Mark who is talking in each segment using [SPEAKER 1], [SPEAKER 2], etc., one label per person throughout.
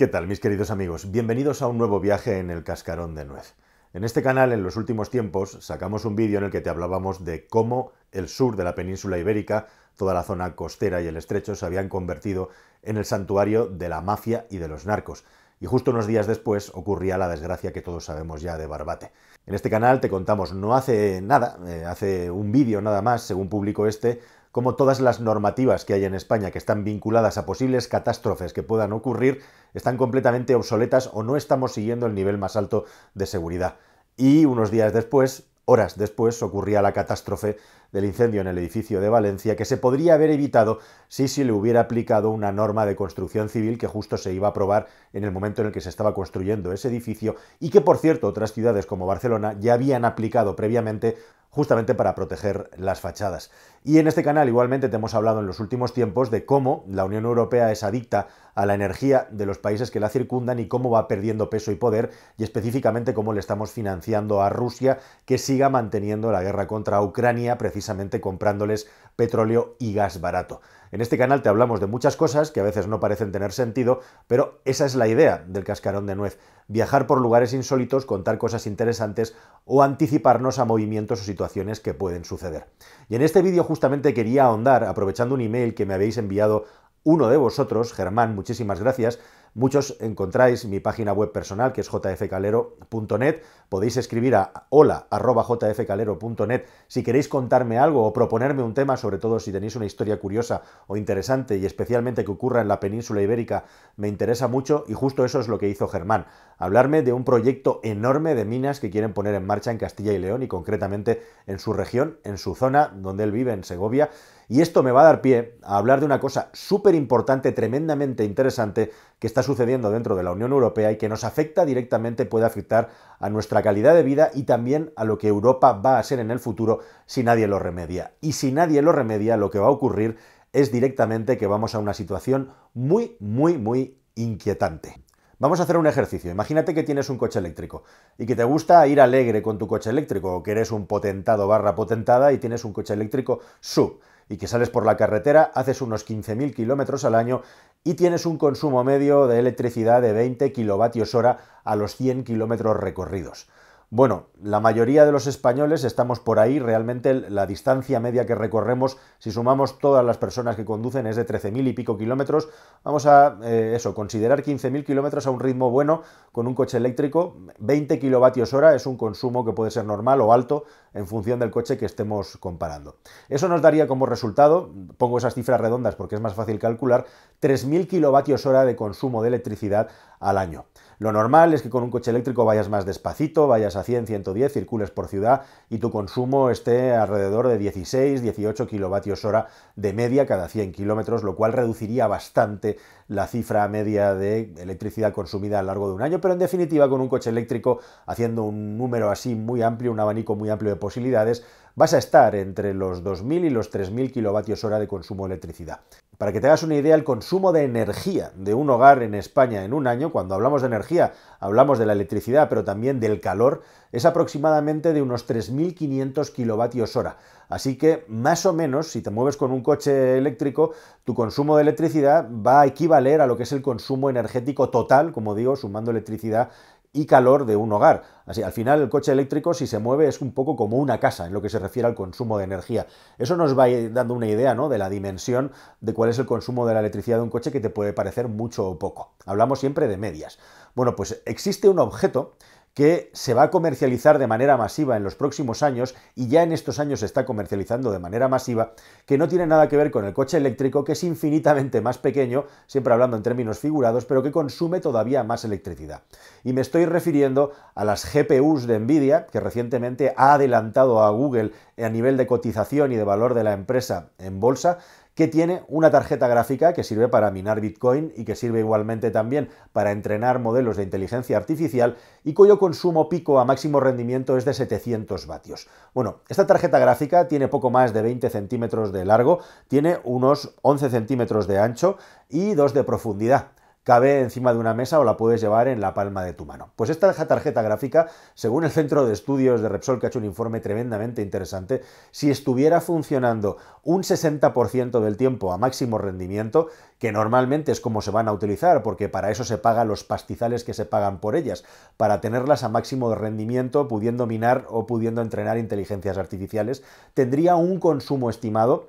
[SPEAKER 1] ¿Qué tal, mis queridos amigos? Bienvenidos a un nuevo viaje en el cascarón de nuez. En este canal, en los últimos tiempos, sacamos un vídeo en el que te hablábamos de cómo el sur de la península ibérica, toda la zona costera y el estrecho, se habían convertido en el santuario de la mafia y de los narcos. Y justo unos días después ocurría la desgracia que todos sabemos ya de Barbate. En este canal te contamos, no hace nada, eh, hace un vídeo nada más, según público este, como todas las normativas que hay en España que están vinculadas a posibles catástrofes que puedan ocurrir están completamente obsoletas o no estamos siguiendo el nivel más alto de seguridad. Y unos días después, horas después, ocurría la catástrofe del incendio en el edificio de Valencia que se podría haber evitado si se le hubiera aplicado una norma de construcción civil que justo se iba a aprobar en el momento en el que se estaba construyendo ese edificio y que, por cierto, otras ciudades como Barcelona ya habían aplicado previamente justamente para proteger las fachadas. Y en este canal igualmente te hemos hablado en los últimos tiempos de cómo la Unión Europea es adicta a la energía de los países que la circundan y cómo va perdiendo peso y poder y específicamente cómo le estamos financiando a Rusia que siga manteniendo la guerra contra Ucrania precisamente comprándoles petróleo y gas barato. En este canal te hablamos de muchas cosas que a veces no parecen tener sentido, pero esa es la idea del cascarón de nuez, viajar por lugares insólitos, contar cosas interesantes o anticiparnos a movimientos o situaciones que pueden suceder. Y en este vídeo justamente quería ahondar, aprovechando un email que me habéis enviado uno de vosotros, Germán, muchísimas gracias, Muchos encontráis mi página web personal, que es jfcalero.net. Podéis escribir a hola.jfcalero.net si queréis contarme algo o proponerme un tema, sobre todo si tenéis una historia curiosa o interesante y especialmente que ocurra en la península ibérica, me interesa mucho y justo eso es lo que hizo Germán, hablarme de un proyecto enorme de minas que quieren poner en marcha en Castilla y León y concretamente en su región, en su zona donde él vive, en Segovia. Y esto me va a dar pie a hablar de una cosa súper importante, tremendamente interesante, que está sucediendo dentro de la Unión Europea y que nos afecta directamente, puede afectar a nuestra calidad de vida y también a lo que Europa va a ser en el futuro si nadie lo remedia. Y si nadie lo remedia, lo que va a ocurrir es directamente que vamos a una situación muy, muy, muy inquietante. Vamos a hacer un ejercicio. Imagínate que tienes un coche eléctrico y que te gusta ir alegre con tu coche eléctrico o que eres un potentado barra potentada y tienes un coche eléctrico ¡su y que sales por la carretera, haces unos 15.000 kilómetros al año y tienes un consumo medio de electricidad de 20 kilovatios hora a los 100 kilómetros recorridos. Bueno, la mayoría de los españoles estamos por ahí, realmente la distancia media que recorremos, si sumamos todas las personas que conducen, es de 13.000 y pico kilómetros. Vamos a, eh, eso, considerar 15.000 kilómetros a un ritmo bueno con un coche eléctrico. 20 kilovatios hora es un consumo que puede ser normal o alto en función del coche que estemos comparando. Eso nos daría como resultado, pongo esas cifras redondas porque es más fácil calcular, 3.000 kilovatios hora de consumo de electricidad al año. Lo normal es que con un coche eléctrico vayas más despacito, vayas a 100, 110, circules por ciudad y tu consumo esté alrededor de 16, 18 kilovatios hora de media cada 100 kilómetros, lo cual reduciría bastante la cifra media de electricidad consumida a lo largo de un año, pero en definitiva con un coche eléctrico haciendo un número así muy amplio, un abanico muy amplio de posibilidades, vas a estar entre los 2.000 y los 3.000 kilovatios hora de consumo de electricidad. Para que te hagas una idea, el consumo de energía de un hogar en España en un año, cuando hablamos de energía, hablamos de la electricidad, pero también del calor, es aproximadamente de unos 3.500 kilovatios hora. Así que, más o menos, si te mueves con un coche eléctrico, tu consumo de electricidad va a equivaler a lo que es el consumo energético total, como digo, sumando electricidad y calor de un hogar. Así, al final el coche eléctrico si se mueve es un poco como una casa en lo que se refiere al consumo de energía. Eso nos va dando una idea ¿no? de la dimensión de cuál es el consumo de la electricidad de un coche que te puede parecer mucho o poco. Hablamos siempre de medias. Bueno, pues existe un objeto que se va a comercializar de manera masiva en los próximos años y ya en estos años se está comercializando de manera masiva, que no tiene nada que ver con el coche eléctrico, que es infinitamente más pequeño, siempre hablando en términos figurados, pero que consume todavía más electricidad. Y me estoy refiriendo a las GPUs de Nvidia, que recientemente ha adelantado a Google a nivel de cotización y de valor de la empresa en bolsa, que tiene una tarjeta gráfica que sirve para minar Bitcoin y que sirve igualmente también para entrenar modelos de inteligencia artificial y cuyo consumo pico a máximo rendimiento es de 700 vatios. Bueno, esta tarjeta gráfica tiene poco más de 20 centímetros de largo, tiene unos 11 centímetros de ancho y 2 de profundidad cabe encima de una mesa o la puedes llevar en la palma de tu mano. Pues esta tarjeta gráfica, según el Centro de Estudios de Repsol, que ha hecho un informe tremendamente interesante, si estuviera funcionando un 60% del tiempo a máximo rendimiento, que normalmente es como se van a utilizar, porque para eso se pagan los pastizales que se pagan por ellas, para tenerlas a máximo rendimiento, pudiendo minar o pudiendo entrenar inteligencias artificiales, tendría un consumo estimado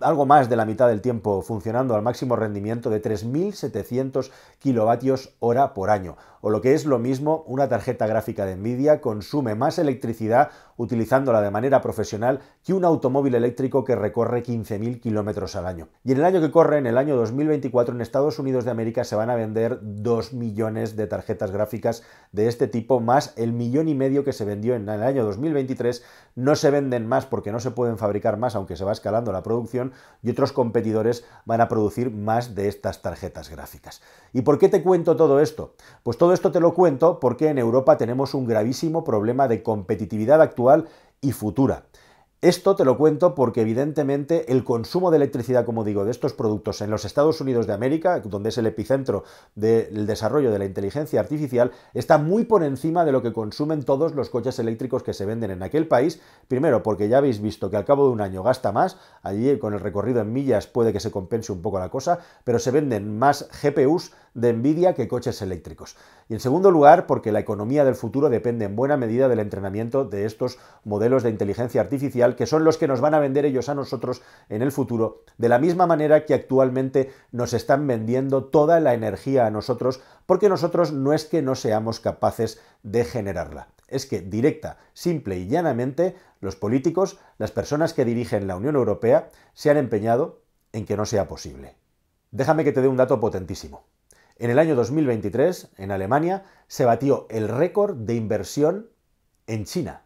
[SPEAKER 1] algo más de la mitad del tiempo funcionando al máximo rendimiento de 3.700 kilovatios hora por año. O lo que es lo mismo, una tarjeta gráfica de Nvidia consume más electricidad utilizándola de manera profesional que un automóvil eléctrico que recorre 15.000 kilómetros al año. Y en el año que corre, en el año 2024, en Estados Unidos de América se van a vender 2 millones de tarjetas gráficas de este tipo, más el millón y medio que se vendió en el año 2023. No se venden más porque no se pueden fabricar más, aunque se va escalando la producción y otros competidores van a producir más de estas tarjetas gráficas. ¿Y por qué te cuento todo esto? Pues todo esto te lo cuento porque en Europa tenemos un gravísimo problema de competitividad actual y futura. Esto te lo cuento porque evidentemente el consumo de electricidad, como digo, de estos productos en los Estados Unidos de América, donde es el epicentro del desarrollo de la inteligencia artificial, está muy por encima de lo que consumen todos los coches eléctricos que se venden en aquel país. Primero, porque ya habéis visto que al cabo de un año gasta más, allí con el recorrido en millas puede que se compense un poco la cosa, pero se venden más GPUs de envidia que coches eléctricos. Y en segundo lugar, porque la economía del futuro depende en buena medida del entrenamiento de estos modelos de inteligencia artificial, que son los que nos van a vender ellos a nosotros en el futuro, de la misma manera que actualmente nos están vendiendo toda la energía a nosotros, porque nosotros no es que no seamos capaces de generarla. Es que directa, simple y llanamente, los políticos, las personas que dirigen la Unión Europea, se han empeñado en que no sea posible. Déjame que te dé un dato potentísimo. En el año 2023, en Alemania, se batió el récord de inversión en China.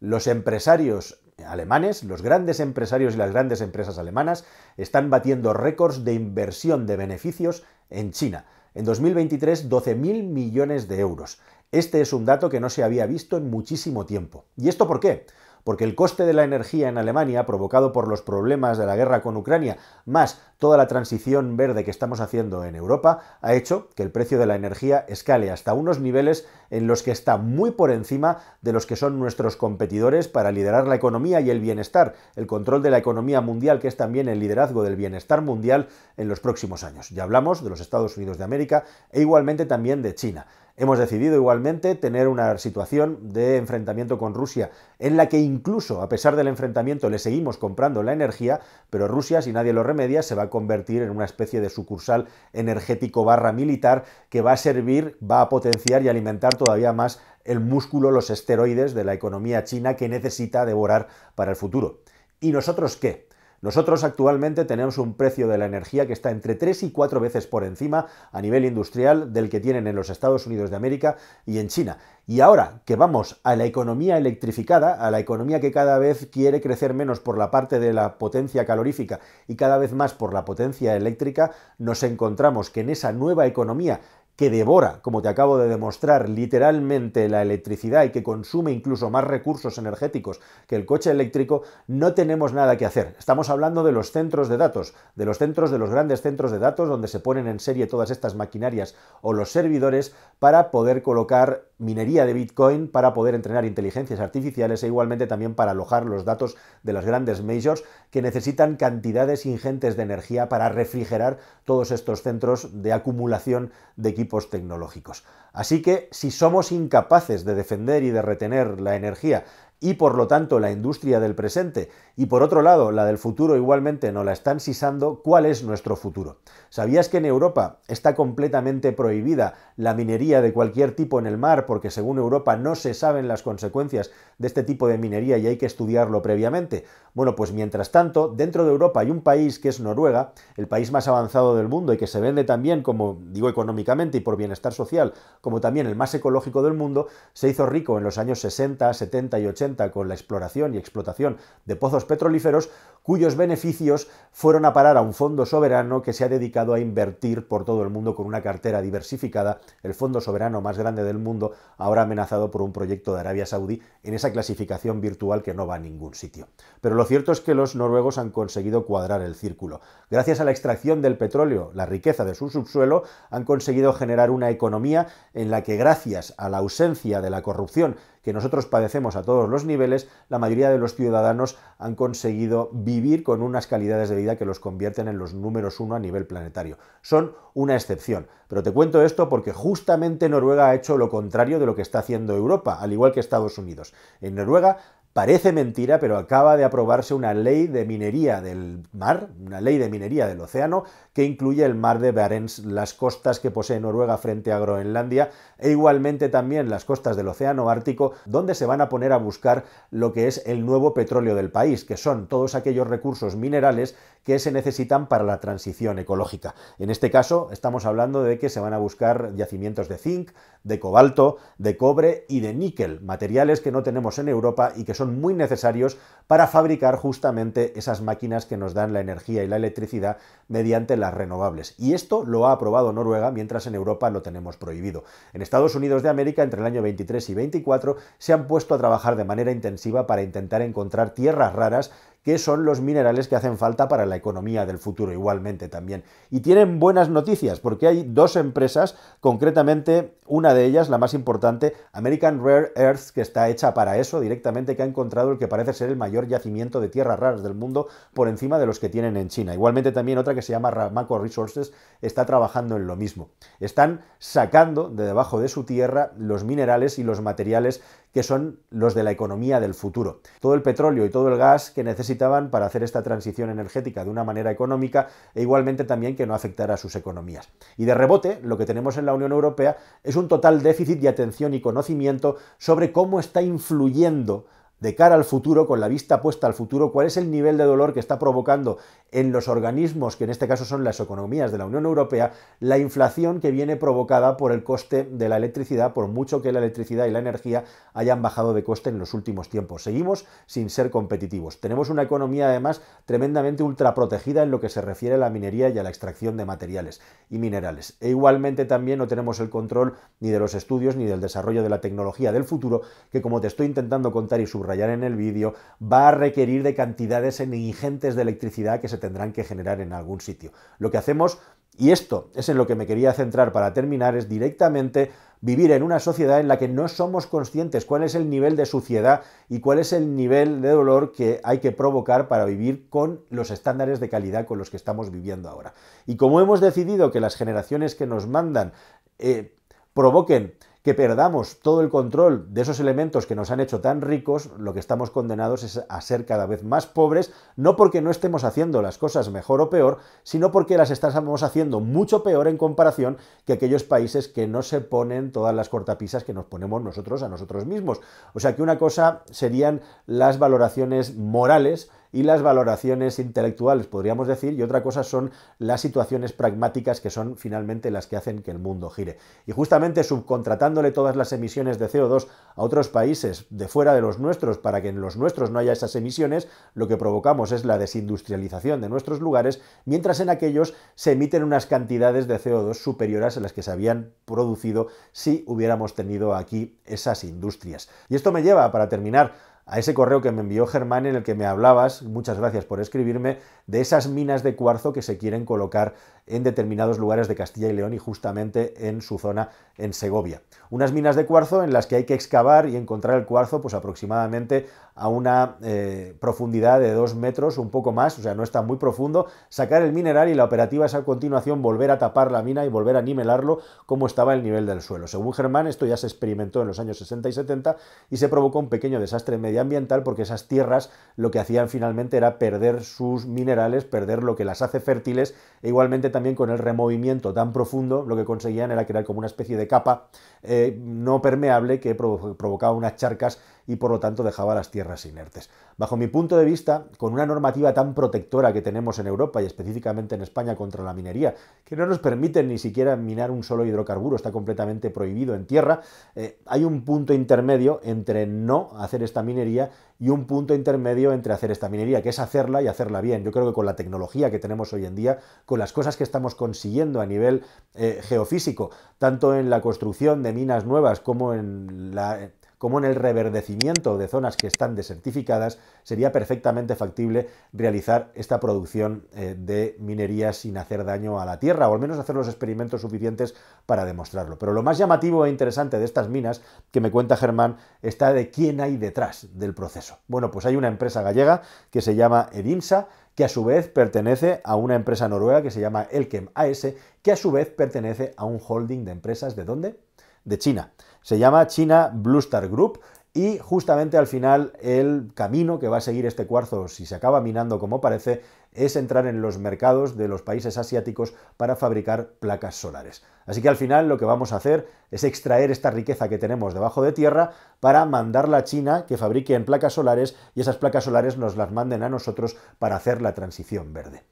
[SPEAKER 1] Los empresarios alemanes, los grandes empresarios y las grandes empresas alemanas están batiendo récords de inversión de beneficios en China. En 2023, 12.000 millones de euros. Este es un dato que no se había visto en muchísimo tiempo. ¿Y esto por qué? porque el coste de la energía en Alemania, provocado por los problemas de la guerra con Ucrania, más toda la transición verde que estamos haciendo en Europa, ha hecho que el precio de la energía escale hasta unos niveles en los que está muy por encima de los que son nuestros competidores para liderar la economía y el bienestar, el control de la economía mundial, que es también el liderazgo del bienestar mundial en los próximos años. Ya hablamos de los Estados Unidos de América e igualmente también de China. Hemos decidido igualmente tener una situación de enfrentamiento con Rusia, en la que incluso a pesar del enfrentamiento le seguimos comprando la energía, pero Rusia, si nadie lo remedia, se va a convertir en una especie de sucursal energético barra militar que va a servir, va a potenciar y alimentar todavía más el músculo, los esteroides de la economía china que necesita devorar para el futuro. ¿Y nosotros qué? Nosotros actualmente tenemos un precio de la energía que está entre 3 y 4 veces por encima a nivel industrial del que tienen en los Estados Unidos de América y en China. Y ahora que vamos a la economía electrificada, a la economía que cada vez quiere crecer menos por la parte de la potencia calorífica y cada vez más por la potencia eléctrica, nos encontramos que en esa nueva economía que devora, como te acabo de demostrar, literalmente la electricidad y que consume incluso más recursos energéticos que el coche eléctrico, no tenemos nada que hacer. Estamos hablando de los centros de datos, de los centros de los grandes centros de datos donde se ponen en serie todas estas maquinarias o los servidores para poder colocar minería de Bitcoin, para poder entrenar inteligencias artificiales e igualmente también para alojar los datos de las grandes majors que necesitan cantidades ingentes de energía para refrigerar todos estos centros de acumulación de equipos tecnológicos. Así que si somos incapaces de defender y de retener la energía y por lo tanto la industria del presente y por otro lado la del futuro igualmente no la están sisando, ¿cuál es nuestro futuro? ¿Sabías que en Europa está completamente prohibida la minería de cualquier tipo en el mar porque según Europa no se saben las consecuencias de este tipo de minería y hay que estudiarlo previamente? Bueno, pues mientras tanto, dentro de Europa hay un país que es Noruega, el país más avanzado del mundo y que se vende también como, digo, económicamente y por bienestar social, como también el más ecológico del mundo, se hizo rico en los años 60, 70 y 80 con la exploración y explotación de pozos petrolíferos cuyos beneficios fueron a parar a un fondo soberano que se ha dedicado a invertir por todo el mundo con una cartera diversificada, el fondo soberano más grande del mundo, ahora amenazado por un proyecto de Arabia Saudí en esa clasificación virtual que no va a ningún sitio. Pero lo cierto es que los noruegos han conseguido cuadrar el círculo. Gracias a la extracción del petróleo, la riqueza de su subsuelo, han conseguido generar una economía en la que gracias a la ausencia de la corrupción que nosotros padecemos a todos los niveles, la mayoría de los ciudadanos han conseguido vivir con unas calidades de vida que los convierten en los números uno a nivel planetario. Son una excepción. Pero te cuento esto porque justamente Noruega ha hecho lo contrario de lo que está haciendo Europa, al igual que Estados Unidos. En Noruega Parece mentira, pero acaba de aprobarse una ley de minería del mar, una ley de minería del océano, que incluye el mar de Barents, las costas que posee Noruega frente a Groenlandia e igualmente también las costas del océano Ártico, donde se van a poner a buscar lo que es el nuevo petróleo del país, que son todos aquellos recursos minerales que se necesitan para la transición ecológica. En este caso, estamos hablando de que se van a buscar yacimientos de zinc, de cobalto, de cobre y de níquel, materiales que no tenemos en Europa y que son muy necesarios para fabricar justamente esas máquinas que nos dan la energía y la electricidad mediante las renovables. Y esto lo ha aprobado Noruega, mientras en Europa lo tenemos prohibido. En Estados Unidos de América, entre el año 23 y 24, se han puesto a trabajar de manera intensiva para intentar encontrar tierras raras que son los minerales que hacen falta para la economía del futuro igualmente también. Y tienen buenas noticias porque hay dos empresas, concretamente una de ellas, la más importante, American Rare earth que está hecha para eso directamente, que ha encontrado el que parece ser el mayor yacimiento de tierras raras del mundo por encima de los que tienen en China. Igualmente también otra que se llama Ramaco Resources está trabajando en lo mismo. Están sacando de debajo de su tierra los minerales y los materiales que son los de la economía del futuro. Todo el petróleo y todo el gas que necesitaban para hacer esta transición energética de una manera económica e igualmente también que no afectara a sus economías. Y de rebote, lo que tenemos en la Unión Europea es un total déficit de atención y conocimiento sobre cómo está influyendo de cara al futuro, con la vista puesta al futuro, cuál es el nivel de dolor que está provocando en los organismos, que en este caso son las economías de la Unión Europea, la inflación que viene provocada por el coste de la electricidad, por mucho que la electricidad y la energía hayan bajado de coste en los últimos tiempos. Seguimos sin ser competitivos. Tenemos una economía además tremendamente ultraprotegida en lo que se refiere a la minería y a la extracción de materiales y minerales. E igualmente también no tenemos el control ni de los estudios ni del desarrollo de la tecnología del futuro, que como te estoy intentando contar y subrayar, en el vídeo, va a requerir de cantidades ingentes de electricidad que se tendrán que generar en algún sitio. Lo que hacemos, y esto es en lo que me quería centrar para terminar, es directamente vivir en una sociedad en la que no somos conscientes cuál es el nivel de suciedad y cuál es el nivel de dolor que hay que provocar para vivir con los estándares de calidad con los que estamos viviendo ahora. Y como hemos decidido que las generaciones que nos mandan eh, provoquen que perdamos todo el control de esos elementos que nos han hecho tan ricos, lo que estamos condenados es a ser cada vez más pobres, no porque no estemos haciendo las cosas mejor o peor, sino porque las estamos haciendo mucho peor en comparación que aquellos países que no se ponen todas las cortapisas que nos ponemos nosotros a nosotros mismos. O sea que una cosa serían las valoraciones morales, y las valoraciones intelectuales, podríamos decir, y otra cosa son las situaciones pragmáticas que son finalmente las que hacen que el mundo gire. Y justamente subcontratándole todas las emisiones de CO2 a otros países de fuera de los nuestros para que en los nuestros no haya esas emisiones, lo que provocamos es la desindustrialización de nuestros lugares, mientras en aquellos se emiten unas cantidades de CO2 superiores a las que se habían producido si hubiéramos tenido aquí esas industrias. Y esto me lleva, para terminar, a ese correo que me envió Germán en el que me hablabas, muchas gracias por escribirme, de esas minas de cuarzo que se quieren colocar en determinados lugares de Castilla y León y justamente en su zona en Segovia. Unas minas de cuarzo en las que hay que excavar y encontrar el cuarzo pues aproximadamente a una eh, profundidad de dos metros, un poco más, o sea, no está muy profundo, sacar el mineral y la operativa es a continuación volver a tapar la mina y volver a nivelarlo como estaba el nivel del suelo. Según Germán, esto ya se experimentó en los años 60 y 70 y se provocó un pequeño desastre medio ambiental porque esas tierras lo que hacían finalmente era perder sus minerales, perder lo que las hace fértiles e igualmente también con el removimiento tan profundo lo que conseguían era crear como una especie de capa eh, no permeable que provocaba unas charcas y por lo tanto dejaba las tierras inertes. Bajo mi punto de vista, con una normativa tan protectora que tenemos en Europa y específicamente en España contra la minería, que no nos permiten ni siquiera minar un solo hidrocarburo, está completamente prohibido en tierra, eh, hay un punto intermedio entre no hacer esta minería y un punto intermedio entre hacer esta minería, que es hacerla y hacerla bien. Yo creo que con la tecnología que tenemos hoy en día, con las cosas que estamos consiguiendo a nivel eh, geofísico, tanto en la construcción de minas nuevas como en la como en el reverdecimiento de zonas que están desertificadas, sería perfectamente factible realizar esta producción eh, de minería sin hacer daño a la tierra, o al menos hacer los experimentos suficientes para demostrarlo. Pero lo más llamativo e interesante de estas minas que me cuenta Germán está de quién hay detrás del proceso. Bueno, pues hay una empresa gallega que se llama Edimsa, que a su vez pertenece a una empresa noruega que se llama Elkem AS, que a su vez pertenece a un holding de empresas de dónde? De China. Se llama China Blue Star Group y justamente al final el camino que va a seguir este cuarzo, si se acaba minando como parece, es entrar en los mercados de los países asiáticos para fabricar placas solares. Así que al final lo que vamos a hacer es extraer esta riqueza que tenemos debajo de tierra para mandarla a China que fabrique en placas solares y esas placas solares nos las manden a nosotros para hacer la transición verde.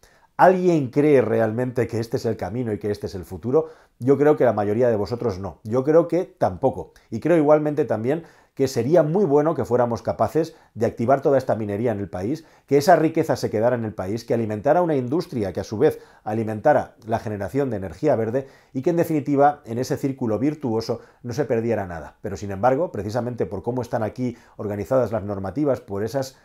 [SPEAKER 1] ¿Alguien cree realmente que este es el camino y que este es el futuro? Yo creo que la mayoría de vosotros no. Yo creo que tampoco. Y creo igualmente también que sería muy bueno que fuéramos capaces de activar toda esta minería en el país, que esa riqueza se quedara en el país, que alimentara una industria que a su vez alimentara la generación de energía verde y que en definitiva en ese círculo virtuoso no se perdiera nada. Pero sin embargo, precisamente por cómo están aquí organizadas las normativas, por esas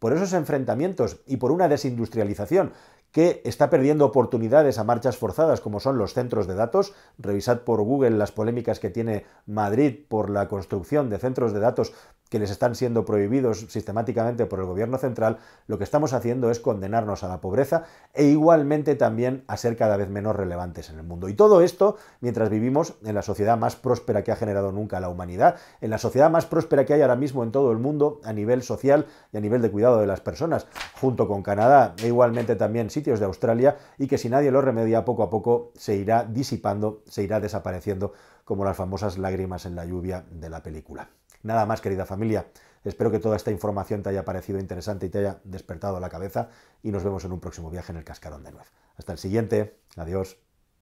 [SPEAKER 1] por esos enfrentamientos y por una desindustrialización que está perdiendo oportunidades a marchas forzadas, como son los centros de datos. Revisad por Google las polémicas que tiene Madrid por la construcción de centros de datos que les están siendo prohibidos sistemáticamente por el gobierno central, lo que estamos haciendo es condenarnos a la pobreza e igualmente también a ser cada vez menos relevantes en el mundo. Y todo esto mientras vivimos en la sociedad más próspera que ha generado nunca la humanidad, en la sociedad más próspera que hay ahora mismo en todo el mundo a nivel social y a nivel de cuidado de las personas, junto con Canadá e igualmente también sitios de Australia y que si nadie lo remedia poco a poco se irá disipando, se irá desapareciendo como las famosas lágrimas en la lluvia de la película. Nada más, querida familia. Espero que toda esta información te haya parecido interesante y te haya despertado la cabeza y nos vemos en un próximo viaje en el cascarón de nuez. Hasta el siguiente. Adiós.